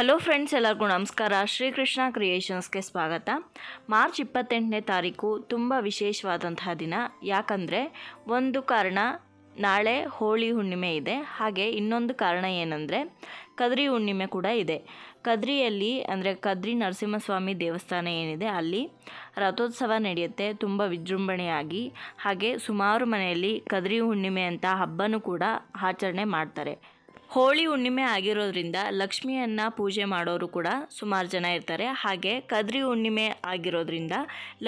hello friends ಎಲ್ಲರಿಗೂ ನಮಸ್ಕಾರ ಶ್ರೀಕೃಷ್ಣ ಕ್ರಿಯೇಷನ್ಸ್ಗೆ ಸ್ವಾಗತ ಮಾರ್ಚ್ ಇಪ್ಪತ್ತೆಂಟನೇ ತಾರೀಕು ತುಂಬ ವಿಶೇಷವಾದಂತಹ ದಿನ ಯಾಕಂದರೆ ಒಂದು ಕಾರಣ ನಾಳೆ ಹೋಳಿ ಹುಣ್ಣಿಮೆ ಇದೆ ಹಾಗೆ ಇನ್ನೊಂದು ಕಾರಣ ಏನಂದರೆ ಕದ್ರಿ ಹುಣ್ಣಿಮೆ ಕೂಡ ಇದೆ ಕದ್ರಿಯಲ್ಲಿ ಅಂದರೆ ಕದ್ರಿ ನರಸಿಂಹಸ್ವಾಮಿ ದೇವಸ್ಥಾನ ಏನಿದೆ ಅಲ್ಲಿ ರಥೋತ್ಸವ ನಡೆಯುತ್ತೆ ತುಂಬ ವಿಜೃಂಭಣೆಯಾಗಿ ಹಾಗೆ ಸುಮಾರು ಮನೆಯಲ್ಲಿ ಕದ್ರಿ ಹುಣ್ಣಿಮೆ ಅಂತ ಹಬ್ಬನೂ ಕೂಡ ಆಚರಣೆ ಮಾಡ್ತಾರೆ ಹೋಳಿ ಹುಣ್ಣಿಮೆ ಆಗಿರೋದ್ರಿಂದ ಲಕ್ಷ್ಮಿಯನ್ನ ಪೂಜೆ ಮಾಡೋರು ಕೂಡ ಸುಮಾರು ಜನ ಇರ್ತಾರೆ ಹಾಗೆ ಕದ್ರಿ ಹುಣ್ಣಿಮೆ ಆಗಿರೋದ್ರಿಂದ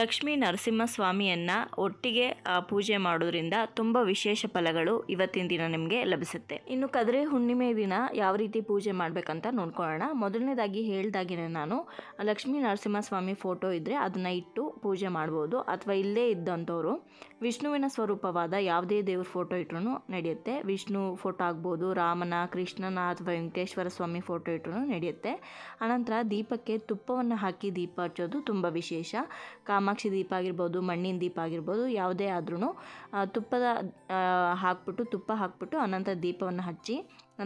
ಲಕ್ಷ್ಮೀ ಸ್ವಾಮಿಯನ್ನ ಒಟ್ಟಿಗೆ ಪೂಜೆ ಮಾಡೋದ್ರಿಂದ ತುಂಬ ವಿಶೇಷ ಫಲಗಳು ಇವತ್ತಿನ ದಿನ ನಿಮಗೆ ಲಭಿಸುತ್ತೆ ಇನ್ನು ಕದ್ರಿ ಹುಣ್ಣಿಮೆ ದಿನ ಯಾವ ರೀತಿ ಪೂಜೆ ಮಾಡಬೇಕಂತ ನೋಡ್ಕೊಳ್ಳೋಣ ಮೊದಲನೇದಾಗಿ ಹೇಳ್ದಾಗಿನೇ ನಾನು ಲಕ್ಷ್ಮೀ ನರಸಿಂಹಸ್ವಾಮಿ ಫೋಟೋ ಇದ್ದರೆ ಅದನ್ನು ಇಟ್ಟು ಪೂಜೆ ಮಾಡ್ಬೋದು ಅಥವಾ ಇಲ್ಲೇ ಇದ್ದಂಥವರು ವಿಷ್ಣುವಿನ ಸ್ವರೂಪವಾದ ಯಾವುದೇ ದೇವ್ರ ಫೋಟೋ ಇಟ್ರು ನಡೆಯುತ್ತೆ ವಿಷ್ಣು ಫೋಟೋ ಆಗ್ಬೋದು ರಾಮನ ಕೃಷ್ಣನ ಅಥವಾ ವೆಂಕಟೇಶ್ವರ ಸ್ವಾಮಿ ಫೋಟೋ ಇಟ್ರು ನಡೆಯುತ್ತೆ ಅನಂತರ ದೀಪಕ್ಕೆ ತುಪ್ಪವನ್ನು ಹಾಕಿ ದೀಪ ಹಚ್ಚೋದು ತುಂಬ ವಿಶೇಷ ಕಾಮಾಕ್ಷಿ ದೀಪ ಆಗಿರ್ಬೋದು ಮಣ್ಣಿನ ದೀಪ ಆಗಿರ್ಬೋದು ಯಾವುದೇ ಆದ್ರೂ ತುಪ್ಪದ ಹಾಕ್ಬಿಟ್ಟು ತುಪ್ಪ ಹಾಕ್ಬಿಟ್ಟು ಅನಂತರ ದೀಪವನ್ನು ಹಚ್ಚಿ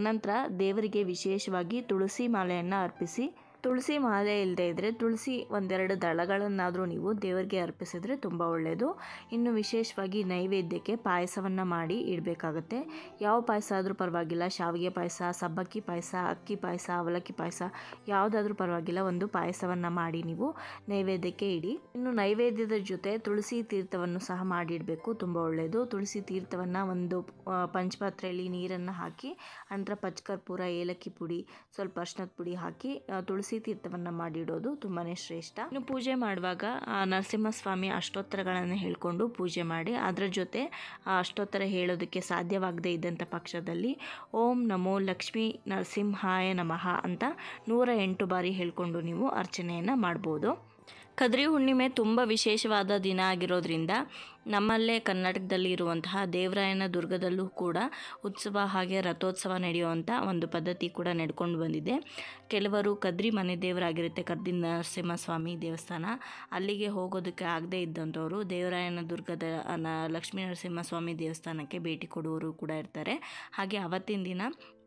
ಅನಂತರ ದೇವರಿಗೆ ವಿಶೇಷವಾಗಿ ತುಳಸಿ ಮಾಲೆಯನ್ನು ಅರ್ಪಿಸಿ ತುಳಸಿ ಮಾಲೆ ಇಲ್ಲದೆ ಇದ್ದರೆ ತುಳಸಿ ಒಂದೆರಡು ದಳಗಳನ್ನಾದರೂ ನೀವು ದೇವರಿಗೆ ಅರ್ಪಿಸಿದ್ರೆ ತುಂಬ ಒಳ್ಳೆಯದು ಇನ್ನು ವಿಶೇಷವಾಗಿ ನೈವೇದ್ಯಕ್ಕೆ ಪಾಯಸವನ್ನು ಮಾಡಿ ಇಡಬೇಕಾಗತ್ತೆ ಯಾವ ಪಾಯಸ ಆದರೂ ಪರವಾಗಿಲ್ಲ ಶಾವಿಗೆ ಪಾಯಸ ಸಬ್ಬಕ್ಕಿ ಪಾಯಸ ಅಕ್ಕಿ ಪಾಯಸ ಅವಲಕ್ಕಿ ಪಾಯಸ ಯಾವುದಾದ್ರೂ ಪರವಾಗಿಲ್ಲ ಒಂದು ಪಾಯಸವನ್ನು ಮಾಡಿ ನೀವು ನೈವೇದ್ಯಕ್ಕೆ ಇಡಿ ಇನ್ನು ನೈವೇದ್ಯದ ಜೊತೆ ತುಳಸಿ ತೀರ್ಥವನ್ನು ಸಹ ಮಾಡಿಡಬೇಕು ತುಂಬ ಒಳ್ಳೆಯದು ತುಳಸಿ ತೀರ್ಥವನ್ನು ಒಂದು ಪಂಚಪಾತ್ರೆಯಲ್ಲಿ ನೀರನ್ನು ಹಾಕಿ ನಂತರ ಪಚ್ಚಕರ್ಪೂರ ಏಲಕ್ಕಿ ಪುಡಿ ಸ್ವಲ್ಪ ಅರ್ಶನದ ಪುಡಿ ಹಾಕಿ ತುಳಸಿ ತುಳಸಿ ತೀರ್ಥವನ್ನು ಮಾಡಿಡೋದು ತುಂಬಾ ಶ್ರೇಷ್ಠ ಇನ್ನು ಪೂಜೆ ಮಾಡುವಾಗ ನರಸಿಂಹಸ್ವಾಮಿ ಅಷ್ಟೋತ್ತರಗಳನ್ನು ಹೇಳಿಕೊಂಡು ಪೂಜೆ ಮಾಡಿ ಅದರ ಜೊತೆ ಆ ಅಷ್ಟೋತ್ತರ ಹೇಳೋದಕ್ಕೆ ಸಾಧ್ಯವಾಗದೇ ಇದ್ದಂಥ ಪಕ್ಷದಲ್ಲಿ ಓಂ ನಮೋ ಲಕ್ಷ್ಮೀ ನರಸಿಂಹಾಯ ನಮಃ ಅಂತ ನೂರ ಎಂಟು ಬಾರಿ ಹೇಳಿಕೊಂಡು ನೀವು ಅರ್ಚನೆಯನ್ನು ಮಾಡ್ಬೋದು ಕದ್ರಿ ಹುಣ್ಣಿಮೆ ತುಂಬ ವಿಶೇಷವಾದ ದಿನ ಆಗಿರೋದ್ರಿಂದ ನಮ್ಮಲ್ಲೇ ಕರ್ನಾಟಕದಲ್ಲಿ ಇರುವಂತಹ ದೇವರಾಯನ ದುರ್ಗದಲ್ಲೂ ಕೂಡ ಉತ್ಸವ ಹಾಗೆ ರಥೋತ್ಸವ ನಡೆಯುವಂಥ ಒಂದು ಪದ್ಧತಿ ಕೂಡ ನಡ್ಕೊಂಡು ಬಂದಿದೆ ಕೆಲವರು ಕದ್ರಿ ಮನೆ ದೇವರಾಗಿರುತ್ತೆ ಕದ್ರಿ ನರಸಿಂಹಸ್ವಾಮಿ ದೇವಸ್ಥಾನ ಅಲ್ಲಿಗೆ ಹೋಗೋದಕ್ಕೆ ಆಗದೇ ಇದ್ದಂಥವರು ದೇವರಾಯನ ದುರ್ಗದ ಲಕ್ಷ್ಮೀ ನರಸಿಂಹಸ್ವಾಮಿ ದೇವಸ್ಥಾನಕ್ಕೆ ಭೇಟಿ ಕೊಡುವವರು ಕೂಡ ಇರ್ತಾರೆ ಹಾಗೆ ಅವತ್ತಿನ ದಿನ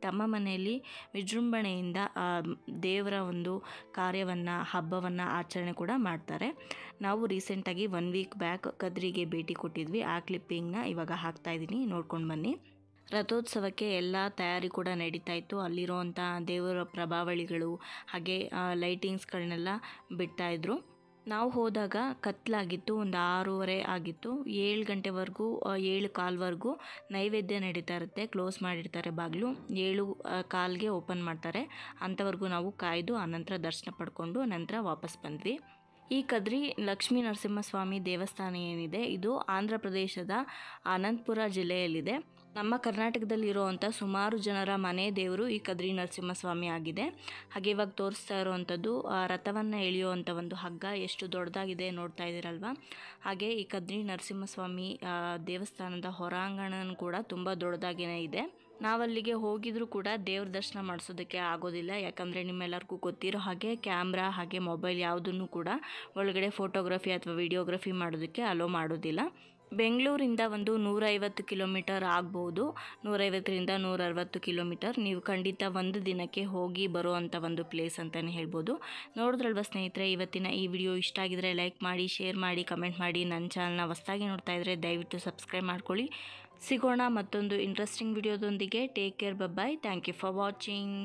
ತಮ್ಮ ಮನೆಯಲ್ಲಿ ವಿಜೃಂಭಣೆಯಿಂದ ದೇವರ ಒಂದು ಕಾರ್ಯವನ್ನು ಹಬ್ಬವನ್ನು ಆಚರಣೆ ಕೂಡ ಮಾಡ್ತಾರೆ ನಾವು ರೀಸೆಂಟಾಗಿ ಒನ್ ವೀಕ್ ಬ್ಯಾಕ್ ಕದ್ರಿಗೆ ಭೇಟಿ ಕೊಟ್ಟಿದ್ವಿ ಆ ಕ್ಲಿಪ್ಪಿಂಗ್ನ ಇವಾಗ ಹಾಕ್ತಾ ಇದ್ದೀನಿ ನೋಡ್ಕೊಂಡು ಬನ್ನಿ ರಥೋತ್ಸವಕ್ಕೆ ಎಲ್ಲ ತಯಾರಿ ಕೂಡ ನಡೀತಾ ಇತ್ತು ಅಲ್ಲಿರುವಂಥ ದೇವರ ಪ್ರಭಾವಳಿಗಳು ಹಾಗೆ ಲೈಟಿಂಗ್ಸ್ಗಳನ್ನೆಲ್ಲ ಬಿಡ್ತಾಯಿದ್ರು ನಾವು ಹೋದಾಗ ಕತ್ಲಾಗಿತ್ತು ಒಂದು ಆರೂವರೆ ಆಗಿತ್ತು ಏಳು ಗಂಟೆವರೆಗೂ ಏಳು ಕಾಲ್ವರೆಗೂ ನೈವೇದ್ಯ ನಡೀತಾ ಇರುತ್ತೆ ಕ್ಲೋಸ್ ಮಾಡಿರ್ತಾರೆ ಬಾಗಿಲು ಏಳು ಕಾಲ್ಗೆ ಓಪನ್ ಮಾಡ್ತಾರೆ ಅಂಥವರೆಗೂ ನಾವು ಕಾಯ್ದು ಆನಂತರ ದರ್ಶನ ಪಡ್ಕೊಂಡು ನಂತರ ವಾಪಸ್ ಬಂದ್ವಿ ಈ ಕದ್ರಿ ಲಕ್ಷ್ಮೀ ನರಸಿಂಹಸ್ವಾಮಿ ದೇವಸ್ಥಾನ ಏನಿದೆ ಇದು ಆಂಧ್ರ ಪ್ರದೇಶದ ಅನಂತಪುರ ಜಿಲ್ಲೆಯಲ್ಲಿದೆ ನಮ್ಮ ಕರ್ನಾಟಕದಲ್ಲಿರುವಂಥ ಸುಮಾರು ಜನರ ಮನೆ ದೇವರು ಈ ಕದ್ರಿ ನರಸಿಂಹಸ್ವಾಮಿ ಆಗಿದೆ ಹಾಗೆ ಇವಾಗ ತೋರಿಸ್ತಾ ಇರುವಂಥದ್ದು ರಥವನ್ನು ಎಳೆಯುವಂಥ ಒಂದು ಹಗ್ಗ ಎಷ್ಟು ದೊಡ್ಡದಾಗಿದೆ ನೋಡ್ತಾ ಇದ್ದೀರಲ್ವ ಹಾಗೆ ಈ ಕದ್ರಿ ನರಸಿಂಹಸ್ವಾಮಿ ದೇವಸ್ಥಾನದ ಹೊರಾಂಗಣ ಕೂಡ ತುಂಬ ದೊಡ್ಡದಾಗಿಯೇ ಇದೆ ನಾವಲ್ಲಿಗೆ ಹೋಗಿದ್ರು ಕೂಡ ದೇವ್ರ ದರ್ಶನ ಮಾಡಿಸೋದಕ್ಕೆ ಆಗೋದಿಲ್ಲ ಯಾಕಂದರೆ ನಿಮ್ಮೆಲ್ಲರಿಗೂ ಗೊತ್ತಿರೋ ಹಾಗೆ ಕ್ಯಾಮ್ರಾ ಹಾಗೆ ಮೊಬೈಲ್ ಯಾವುದನ್ನು ಕೂಡ ಒಳಗಡೆ ಫೋಟೋಗ್ರಫಿ ಅಥವಾ ವಿಡಿಯೋಗ್ರಫಿ ಮಾಡೋದಕ್ಕೆ ಅಲೋ ಮಾಡೋದಿಲ್ಲ ಬೆಂಗಳೂರಿಂದ ಒಂದು ನೂರೈವತ್ತು ಕಿಲೋಮೀಟರ್ ಆಗ್ಬೋದು ನೂರೈವತ್ತರಿಂದ ಅರವತ್ತು ಕಿಲೋಮೀಟರ್ ನೀವು ಖಂಡಿತ ಒಂದು ದಿನಕ್ಕೆ ಹೋಗಿ ಬರೋ ಅಂಥ ಒಂದು ಪ್ಲೇಸ್ ಅಂತಲೇ ಹೇಳ್ಬೋದು ನೋಡಿದ್ರಲ್ವ ಸ್ನೇಹಿತರೆ ಇವತ್ತಿನ ಈ ವಿಡಿಯೋ ಇಷ್ಟ ಆಗಿದ್ರೆ ಲೈಕ್ ಮಾಡಿ ಶೇರ್ ಮಾಡಿ ಕಮೆಂಟ್ ಮಾಡಿ ನನ್ನ ಚಾನಲ್ನ ಹೊಸ್ದಾಗಿ ನೋಡ್ತಾ ಇದ್ದರೆ ದಯವಿಟ್ಟು ಸಬ್ಸ್ಕ್ರೈಬ್ ಮಾಡ್ಕೊಳ್ಳಿ ಸಿಗೋಣ ಮತ್ತೊಂದು ಇಂಟ್ರೆಸ್ಟಿಂಗ್ ವಿಡಿಯೋದೊಂದಿಗೆ take care bye thank you for watching